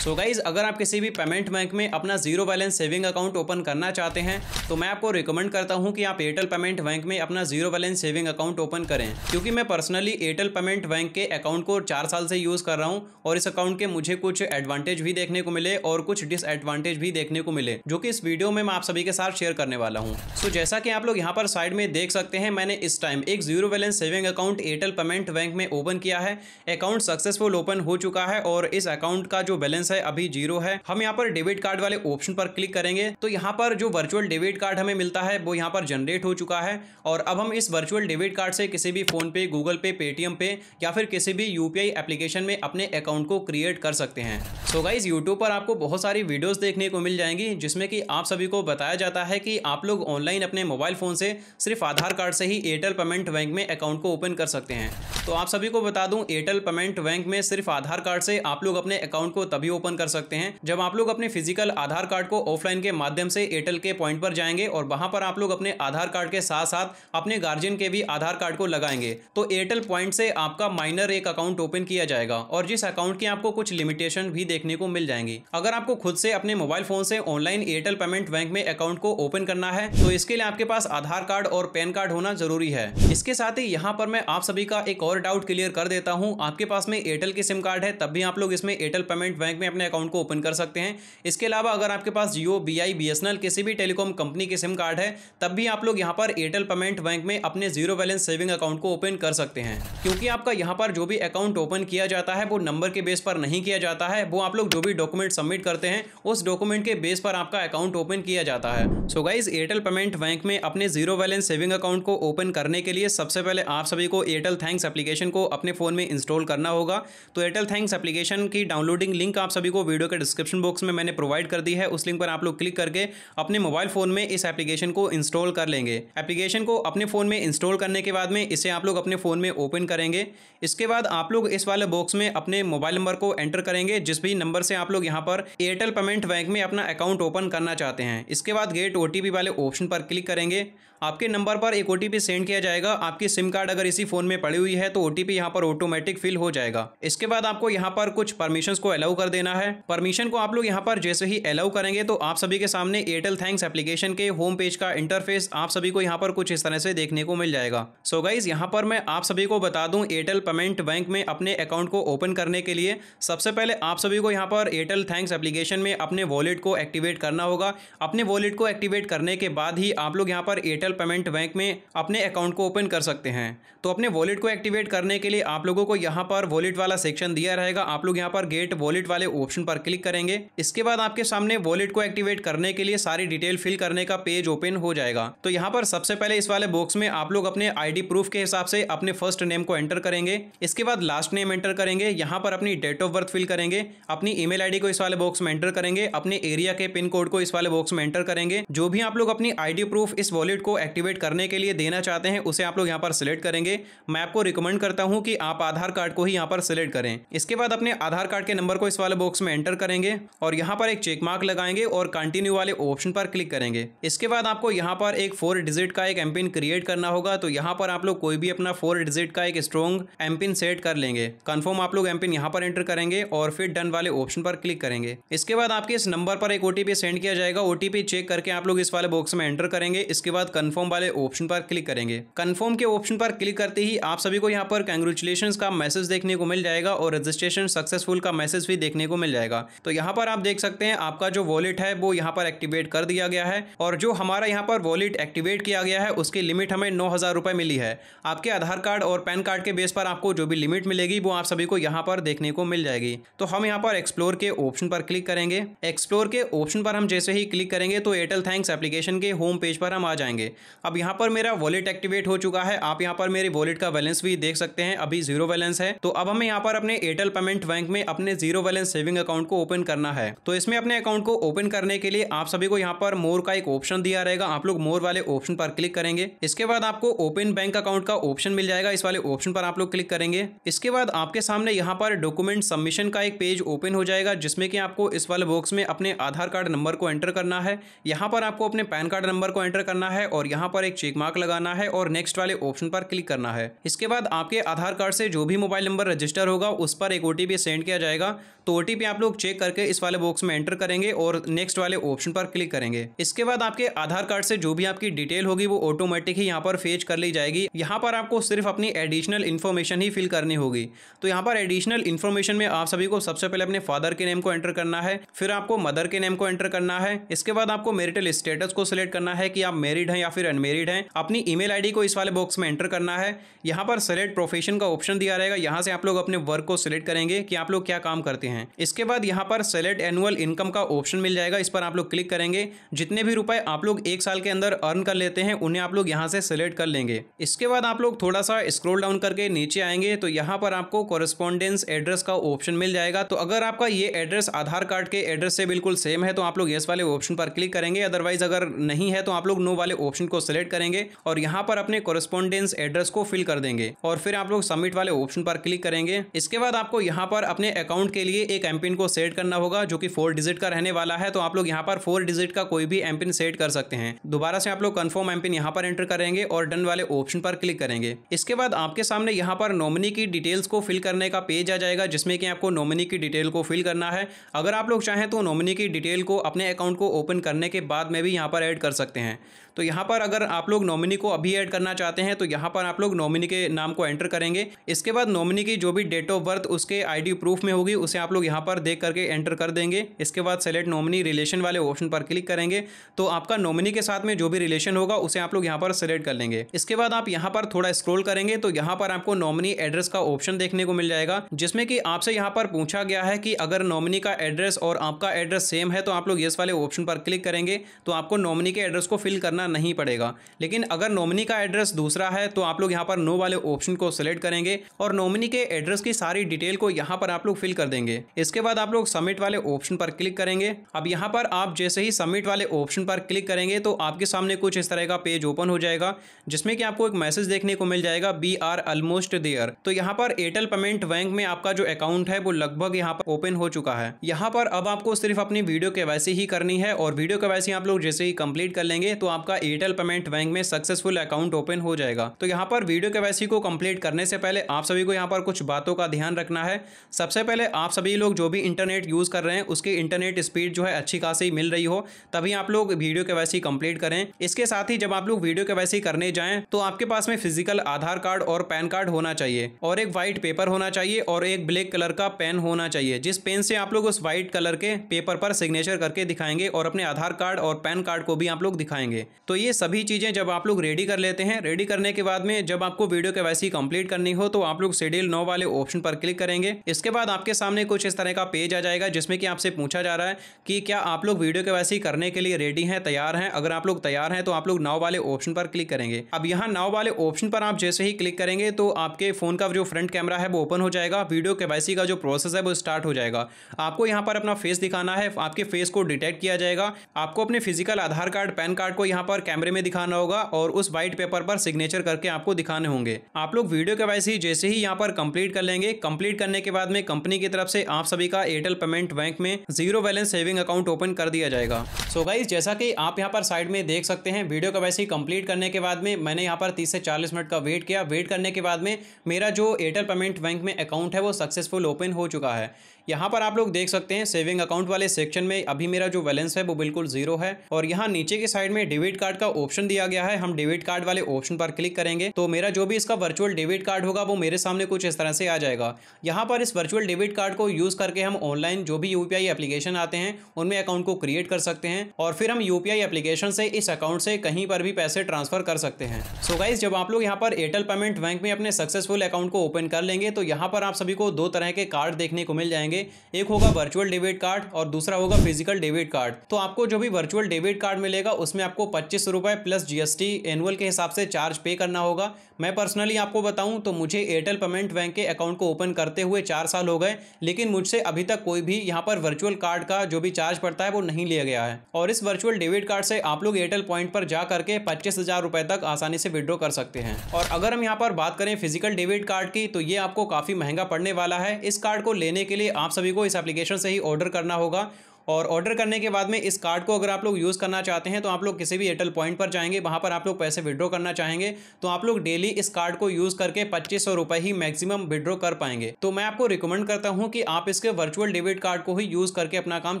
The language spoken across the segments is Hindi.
सो so गाइज अगर आप किसी भी पेमेंट बैंक में अपना zero balance saving account open करना चाहते हैं तो मैं आपको रिकमेंड करता हूं कि आप एयरटेल पेमेंट बैंक में अपना zero balance saving account open करें क्योंकि मैं पर्सनली एयरटेल पेमेंट बैंक के अकाउंट को चार साल से यूज़ कर रहा हूँ और इस अकाउंट के मुझे कुछ एडवांटेज भी देखने को मिले और कुछ डिसएडवांटेज भी देखने को मिले जो कि इस वीडियो में मैं आप सभी के साथ शेयर करने वाला हूँ सो so, जैसा कि आप लोग यहाँ पर साइड में देख सकते हैं मैंने इस टाइम एक zero balance saving account Airtel payment bank में ओपन किया है अकाउंट सक्सेसफुल ओपन हो चुका है और इस अकाउंट का जो बैलेंस बैलेंस है अभी जीरो है हम यहाँ पर डेबिट कार्ड वाले ऑप्शन पर क्लिक करेंगे तो यहाँ पर जो वर्चुअल डेबिट कार्ड हमें मिलता है वो यहाँ पर जनरेट हो चुका है और अब हम इस वर्चुअल डेबिट कार्ड से किसी भी फोन पे गूगल पे पेटीएम पे या फिर किसी भी यू एप्लीकेशन में अपने अकाउंट को क्रिएट कर सकते हैं सो गाइज़ यूट्यूब पर आपको बहुत सारी वीडियोस देखने को मिल जाएंगी जिसमें कि आप सभी को बताया जाता है कि आप लोग ऑनलाइन अपने मोबाइल फ़ोन से सिर्फ आधार कार्ड से ही एयरटेल पेमेंट बैंक में अकाउंट को ओपन कर सकते हैं तो आप सभी को बता दूं एयरटेल पेमेंट बैंक में सिर्फ आधार कार्ड से आप लोग अपने अकाउंट को तभी ओपन कर सकते हैं जब आप लोग अपने फिजिकल आधार कार्ड को ऑफलाइन के माध्यम से एयरटेल के पॉइंट पर जाएंगे और वहां पर आप लोग अपने आधार कार्ड के साथ साथ अपने गार्जियन के भी आधार कार्ड को लगाएंगे तो एयरटेल पॉइंट से आपका माइनर एक अकाउंट ओपन किया जाएगा और जिस अकाउंट की आपको कुछ लिमिटेशन भी देखने को मिल जाएंगी अगर आपको खुद से अपने मोबाइल फोन से ऑनलाइन एयरटेल पेमेंट बैंक में अकाउंट को ओपन करना है तो इसके लिए आपके पास आधार कार्ड और पैन कार्ड होना जरूरी है इसके साथ ही यहाँ पर मैं आप सभी का एक और डाउट क्लियर कर देता हूँ आपके पास में एयरटेल की सिम कार्ड है तब भी आप लोग इसमें एयरटेल पेमेंट बैंक में अपने अकाउंट को ओपन कर सकते हैं इसके अलावा अगर आपके पास Jio B I B S N L किसी भी टेलीकॉम कंपनी के सिम कार्ड है तब भी आप लोग यहाँ पर एयरटेल पेमेंट बैंक में अपने जीरो बैलेंस सेविंग अकाउंट को ओपन कर सकते हैं क्योंकि आपका यहाँ पर जो भी अकाउंट ओपन किया जाता है वो नंबर के बेस पर नहीं किया जाता है वो आप लोग जो भी डॉक्यूमेंट सबमिट करते हैं उस डॉक्यूमेंट के बेस पर आपका अकाउंट ओपन किया जाता है so guys Airtel payment bank में अपने जीरो बैलेंस सेविंग अकाउंट को ओपन करने के लिए सबसे पहले आप सभी को एयरटेल थैंक्स एप्लीकेशन को अपने फोन में इंस्टॉल करना होगा तो एयरटेल थैंक्स एप्लीकेशन की डाउनलोडिंग लिंक आप सभी को वीडियो के डिस्क्रिप्शन बॉक्स में मैंने प्रोवाइड कर दी है उस लिंक पर आप लोग क्लिक करके अपने मोबाइल फोन में इस एप्लीकेशन को इंस्टॉल कर लेंगे एप्लीकेशन को अपने फोन में इंस्टॉल करने के बाद में इसे आप लोग अपने फोन में ओपन करेंगे इसके बाद आप लोग इस वाले बॉक्स में अपने मोबाइल नंबर को एंटर करेंगे जिस भी नंबर से आप लोग यहाँ पर एयरटेल पेमेंट बैंक में अपना अकाउंट ओपन करना चाहते हैं इसके बाद गेट ओ वाले ऑप्शन पर क्लिक करेंगे आपके नंबर पर एक ओ सेंड किया जाएगा आपकी सिम कार्ड अगर इसी फोन में पड़ी हुई है तो ओ टी यहाँ पर ऑटोमेटिक फिल हो जाएगा इसके बाद आपको यहाँ पर कुछ परमिशन को अलाउ कर देना देना है परमिशन को आप लोग यहाँ पर जैसे ही अलाउ करेंगे तो आप सभी के सामने एयरटेल थैंक्स एप्लीकेशन के होम पेज का इंटरफेस आप सभी को यहाँ पर कुछ इस तरह से देखने को मिल जाएगा सो so गाइज यहाँ पर मैं आप सभी को बता दूँ एयरटेल पेमेंट बैंक में अपने अकाउंट को ओपन करने के लिए सबसे पहले आप सभी को यहाँ पर एयरटेल थैंक्स एप्लीकेशन में अपने वॉलेट को एक्टिवेट करना होगा अपने वॉलेट को एक्टिवेट करने के बाद ही आप लोग यहाँ पर एयरटेल पेमेंट बैंक में अपने अकाउंट को ओपन कर सकते हैं तो अपने वॉलेट को एक्टिवेट करने के लिए आप लोगों को यहाँ पर वॉलेट वाला सेक्शन दिया रहेगा आप लोग यहाँ पर गेट वॉलेट वाले ऑप्शन पर क्लिक करेंगे इसके बाद आपके सामने वॉलेट को एक्टिवेट करने के लिए सारी डिटेल फिल करने का पेज ओपन हो जाएगा तो यहाँ पर सबसे पहले इस वाले बॉक्स में आप लोग अपने आईडी प्रूफ के हिसाब से अपने फर्स्ट नेम को एंटर करेंगे इसके बाद लास्ट नेम एंटर करेंगे यहाँ पर अपनी डेट ऑफ बर्थ फिल करेंगे अपनी ईमेल मेल को इस वाले बॉक्स में एंटर करेंगे अपने एरिया के पिन कोड को इस वाले बॉक्स में एंटर करेंगे जो भी आप लोग अपनी आईडी प्रूफ इस वॉलेट को एक्टिवेट करने के लिए देना चाहते हैं उसे आप लोग यहाँ पर सिलेक्ट करेंगे मैं आपको रिकमेंड करता हूँ कि आप आधार कार्ड को ही यहाँ पर सिलेक्ट करें इसके बाद अपने आधार कार्ड के नंबर को इस वाले बॉक्स बॉक्स में एंटर करेंगे और यहाँ पर एक चेक मार्क लगाएंगे और कंटिन्यू वाले ऑप्शन पर क्लिक करेंगे इसके बाद आपको यहाँ पर एक फोर डिजिट का एक एम क्रिएट करना होगा तो यहाँ पर आप लोग कोई भी अपना फोर डिजिट का एक स्ट्रॉन्ग एम सेट कर लेंगे कन्फर्म आप लोग एम पिन पर एंटर करेंगे और फिर डन वाले ऑप्शन पर क्लिक करेंगे इसके बाद आपके इस नंबर पर एक ओटीपी सेंड किया जाएगा ओटीपी चेक करके आप लोग इस वाले बॉक्स में एंटर करेंगे इसके बाद कन्फर्म वाले ऑप्शन पर क्लिक करेंगे कन्फर्म के ऑप्शन पर क्लिक करते ही आप सभी को यहाँ पर कंग्रेचुलेशन का मैसेज देखने को मिल जाएगा और रजिस्ट्रेशन सक्सेसफुल का मैसेज भी देखने को मिल जाएगा तो यहाँ पर आप देख सकते हैं आपका जो वॉलेट है वो यहाँ पर एक्टिवेट कर दिया गया है और जो हमारा यहाँ पर वॉलेट एक्टिवेट किया गया है उसकी लिमिट हमें नौ हज़ार रुपये मिली है आपके आधार कार्ड और पैन कार्ड के बेस पर आपको जो भी लिमिट मिलेगी वो आप सभी को यहाँ पर देखने को मिल जाएगी तो हम यहाँ पर एक्सप्लोर के ऑप्शन पर क्लिक करेंगे एक्सप्लोर के ऑप्शन पर हम जैसे ही क्लिक करेंगे तो एयरटेल थैंक्स एप्लीकेशन के होम पेज पर हम आ जाएंगे अब यहाँ पर मेरा वॉलेट एक्टिवेट हो चुका है आप यहाँ पर मेरे वॉलेट का बैलेंस भी देख सकते हैं अभी जीरो बैलेंस है तो अब हमें यहाँ पर अपने एयरटेल पेमेंट बैंक में अपने जीरो बैलेंस सेविंग अकाउंट को ओपन करना है तो इसमें अपने अकाउंट को ओपन करने के लिए आप सभी को यहाँ पर मोर का एक ऑप्शन दिया रहेगा आप लोग मोर वाले ऑप्शन पर क्लिक करेंगे इसके बाद आपको ओपन बैंक अकाउंट का ऑप्शन मिल जाएगा इस वाले ऑप्शन पर आप लोग क्लिक करेंगे इसके बाद आपके सामने यहाँ पर डॉक्यूमेंट सबमिशन का एक पेज ओपन हो जाएगा जिसमें कि आपको इस वाले बॉक्स में अपने आधार कार्ड नंबर को एंटर करना है यहाँ पर आपको अपने पैन कार्ड नंबर को एंटर करना है और यहाँ पर एक चेक मार्क लगाना है और नेक्स्ट वाले ऑप्शन पर क्लिक करना है इसके बाद आपके आधार कार्ड से जो भी मोबाइल नंबर रजिस्टर होगा उस पर एक ओ सेंड किया जाएगा तो ओ ओटीपी आप लोग चेक करके इस वाले बॉक्स में एंटर करेंगे और नेक्स्ट वाले ऑप्शन पर क्लिक करेंगे इसके बाद आपके आधार कार्ड से जो भी आपकी डिटेल होगी वो ऑटोमेटिक ही यहाँ पर फेज कर ली जाएगी यहाँ पर आपको सिर्फ अपनी एडिशनल इन्फॉर्मेशन ही फिल करनी होगी तो यहाँ पर एडिशनल इन्फॉर्मेशन में आप सभी को सबसे पहले अपने फादर के नेम को एंटर करना है फिर आपको मदर के नेम को एंटर करना है इसके बाद आपको मेरिटल स्टेटस को सिलेक्ट करना है कि आप मेरिड हैं या फिर अनमेरिड हैं अपनी ईमेल आईडी को इस वाले बॉक्स में एंटर करना है यहाँ पर सिलेक्ट प्रोफेशन का ऑप्शन दिया रहेगा यहाँ से आप लोग अपने वर्क को सिलेक्ट करेंगे कि आप लोग क्या काम करते हैं इसके बाद यहाँ पर सेलेक्ट एनुअल इनकम का ऑप्शन मिल जाएगा इस पर आप लोग क्लिक करेंगे जितने भी रुपए आप लोग एक साल के अंदर अर्न कर लेते हैं उन्हें आप लोग यहाँ से सेलेक्ट कर लेंगे इसके बाद आप लोग थोड़ा सा स्क्रोल डाउन करके नीचे आएंगे तो यहाँ पर आपको कॉरेस्पॉन्डेंस एड्रेस का ऑप्शन मिल जाएगा तो अगर आपका ये एड्रेस आधार कार्ड के एड्रेस से बिल्कुल सेम है तो आप लोग येस वाले ऑप्शन पर क्लिक करेंगे अदरवाइज अगर नहीं है तो आप लोग नो वाले ऑप्शन को सिलेक्ट करेंगे और यहाँ पर अपने कॉरेस्पॉन्डेंस एड्रेस को फिल कर देंगे और फिर आप लोग सबमिट वाले ऑप्शन पर क्लिक करेंगे इसके बाद आपको यहाँ पर अपने अकाउंट के लिए एक एम पिन को सेट करना होगा जो कि फोर डिजिट का रहने वाला है तो आप लोग यहाँ पर फोर डिजिट का कोई भी एम पिन सेट कर सकते हैं दोबारा से आप लोग कन्फर्म एम पिन यहाँ पर एंटर करेंगे और डन वाले ऑप्शन पर क्लिक करेंगे इसके बाद आपके सामने यहाँ पर नॉमिनी की डिटेल्स को फिल करने का पेज आ जाएगा जिसमें कि आपको नॉमिनी की डिटेल को फिल करना है अगर आप लोग चाहें तो नॉमिनी की डिटेल को अपने अकाउंट को ओपन करने के बाद में भी यहाँ पर ऐड कर सकते हैं तो यहाँ पर अगर आप लोग नॉमिनी को अभी ऐड करना चाहते हैं तो यहाँ पर आप लोग नॉमिनी के नाम को एंटर करेंगे इसके बाद नॉमिनी की जो भी डेट ऑफ बर्थ उसके आईडी प्रूफ में होगी उसे आप लोग यहाँ यहाँ पर देख करके एंटर कर देंगे इसके बाद सेलेक्ट नॉमिनी रिलेशन वाले ऑप्शन पर क्लिक करेंगे तो आपका नॉमिनी के साथ में जो भी रिलेशन होगा उसे आप लोग यहाँ पर सेलेक्ट कर लेंगे इसके बाद आप यहाँ पर थोड़ा स्क्रोल करेंगे तो यहाँ पर आपको नॉमिनी एड्रेस का ऑप्शन देखने को मिल जाएगा जिसमें कि आपसे यहाँ पर पूछा गया है कि अगर नॉमिनी का एड्रेस और आपका एड्रेस सेम है तो आप लोग येस वाले ऑप्शन पर क्लिक करेंगे तो आपको नॉमिनी के एड्रेस को फिल करना नहीं पड़ेगा लेकिन अगर नॉमिनी का एड्रेस दूसरा है तो आप लोग यहाँ पर नो वाले ऑप्शन को सिलेक्ट करेंगे और नॉमिनी के एड्रेस की सारी डिटेल को यहाँ पर आप लोग फिल कर देंगे इस इसके बाद आप लोग सबमिट वाले ऑप्शन पर क्लिक करेंगे अब यहाँ पर आप जैसे ही सबमिट वाले ऑप्शन पर क्लिक करेंगे तो आपके सामने कुछ इस तरह का पेज ओपन हो जाएगा जिसमें कि आपको एक मैसेज देखने को मिल जाएगा बी आर ऑलमोस्ट देयर तो यहाँ पर एयरटेल पेमेंट बैंक में आपका जो अकाउंट है वो लगभग यहाँ पर ओपन हो चुका है यहाँ पर अब आपको सिर्फ अपनी वीडियो के वैसे ही करनी है और वीडियो के वैसे आप लोग जैसे ही कंप्लीट कर लेंगे तो आपका एयरटेल पेमेंट बैंक में सक्सेसफुल अकाउंट ओपन हो जाएगा तो यहाँ पर वीडियो के वैसे को कंप्लीट करने से पहले आप सभी को यहाँ पर कुछ बातों का ध्यान रखना है सबसे पहले आप सभी लोग जो भी इंटरनेट यूज़ कर रहे हैं उसकी इंटरनेट स्पीड जो है अच्छी खासी मिल रही हो तभी आप लोग वीडियो के वैसी कंप्लीट करें इसके साथ ही जब आप लोग वीडियो के वैसी करने जाएं तो आपके पास में फिजिकल आधार कार्ड और पैन कार्ड होना चाहिए और एक वाइट पेपर होना चाहिए और एक ब्लैक कलर का पेन होना चाहिए जिस पेन से आप लोग उस व्हाइट कलर के पेपर पर सिग्नेचर करके दिखाएंगे और अपने आधार कार्ड और पैन कार्ड को भी आप लोग दिखाएंगे तो ये सभी चीज़ें जब आप लोग रेडी कर लेते हैं रेडी करने के बाद में जब आपको वीडियो के वैसी कंप्लीट करनी हो तो आप लोग शेड्यूल नौ वाले ऑप्शन पर क्लिक करेंगे इसके बाद आपके सामने कुछ इस तरह का पेज आ जाएगा जिसमें कि आपसे पूछा जा रहा है कि क्या आप लोग वीडियो के वैसे ही करने के लिए रेडी हैं तैयार हैं अगर आप लोग तैयार हैं तो आप लोग नाव वाले ऑप्शन पर क्लिक करेंगे अब यहाँ नाव वाले ऑप्शन पर आप जैसे ही क्लिक करेंगे तो आपके फ़ोन का जो फ्रंट कैमरा है वो ओपन हो जाएगा वीडियो के का जो प्रोसेस है वो स्टार्ट हो जाएगा आपको यहाँ पर अपना फेस दिखाना है आपके फेस को डिटेक्ट किया जाएगा आपको अपने physical Aadhaar card PAN card को यहाँ पर कैमरे में दिखाना होगा और उस व्हाइट पेपर पर सिग्नेचर करके आपको दिखाने होंगे आप लोग वीडियो के वैसे ही जैसे ही यहाँ पर कंप्लीट कर लेंगे कंप्लीट करने के बाद में कंपनी की तरफ से आप सभी का एयरटेल पेमेंट बैंक में zero balance saving account open कर दिया जाएगा सो so गाइज जैसा कि आप यहाँ पर साइड में देख सकते हैं वीडियो का वैसे ही कंप्लीट करने के बाद में मैंने यहाँ पर तीस से चालीस मिनट का वेट किया वेट करने के बाद में मेरा जो एयरटेल पेमेंट बैंक में अकाउंट है वो सक्सेसफुल ओपन हो चुका है यहाँ पर आप लोग देख सकते हैं सेविंग अकाउंट वाले सेक्शन में अभी मेरा जो बैलेंस है वो बिल्कुल जीरो है और यहाँ नीचे के साइड में डेबिट कार्ड का ऑप्शन दिया गया है हम डेबिट कार्ड वाले ऑप्शन पर क्लिक करेंगे तो मेरा जो भी इसका वर्चुअल डेबिट कार्ड होगा वो मेरे सामने कुछ इस तरह से आ जाएगा यहाँ पर इस वर्चुअल डेबिट कार्ड को यूज करके हम ऑनलाइन जो भी यूपीआई एप्लीकेशन आते हैं उनमें अकाउंट को क्रिएट कर सकते हैं और फिर हम यूपीआई एप्लीकेशन से इस अकाउंट से कहीं पर भी पैसे ट्रांसफर कर सकते हैं सो गाइज जब आप लोग यहाँ पर एयरटेल पेमेंट बैंक में अपने सक्सेसफुल अकाउंट को ओपन कर लेंगे तो यहाँ पर आप सभी को दो तरह के कार्ड देखने को मिल जाएंगे एक होगा वर्चुअल डेबिट कार्ड और दूसरा होगा फिजिकल डेबिट कार्ड तो आपको जो भी वर्चुअल डेबिट कार्ड मिलेगा उसमें आपको पच्चीस रुपए प्लस जीएसटी एनुअल के हिसाब से चार्ज पे करना होगा मैं पर्सनली आपको बताऊं तो मुझे एयरटेल पेमेंट बैंक के अकाउंट को ओपन करते हुए चार साल हो गए लेकिन मुझसे अभी तक कोई भी यहाँ पर वर्चुअल कार्ड का जो भी चार्ज पड़ता है वो नहीं लिया गया है और इस वर्चुअल डेबिट कार्ड से आप लोग एयरटेल पॉइंट पर जा करके पच्चीस हजार रुपए तक आसानी से विड्रॉ कर सकते हैं और अगर हम यहाँ पर बात करें फिजिकल डेबिट कार्ड की तो ये आपको काफी महंगा पड़ने वाला है इस कार्ड को लेने के लिए आप आप सभी को इस एप्लीकेशन से ही ऑर्डर करना होगा और ऑर्डर करने के बाद में इस कार्ड को अगर आप लोग यूज़ करना चाहते हैं तो आप लोग किसी भी एयरटेल पॉइंट पर जाएंगे वहाँ पर आप लोग पैसे विड्रॉ करना चाहेंगे तो आप लोग डेली इस कार्ड को यूज़ करके पच्चीस सौ रुपये ही मैक्सिमम विड्रॉ कर पाएंगे तो मैं आपको रिकमेंड करता हूँ कि आप इसके वर्चुअल डेबिट कार्ड को ही यूज़ करके अपना काम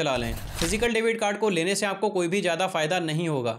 चला लें फिजिकल डेबिट कार्ड को लेने से आपको कोई भी ज़्यादा फायदा नहीं होगा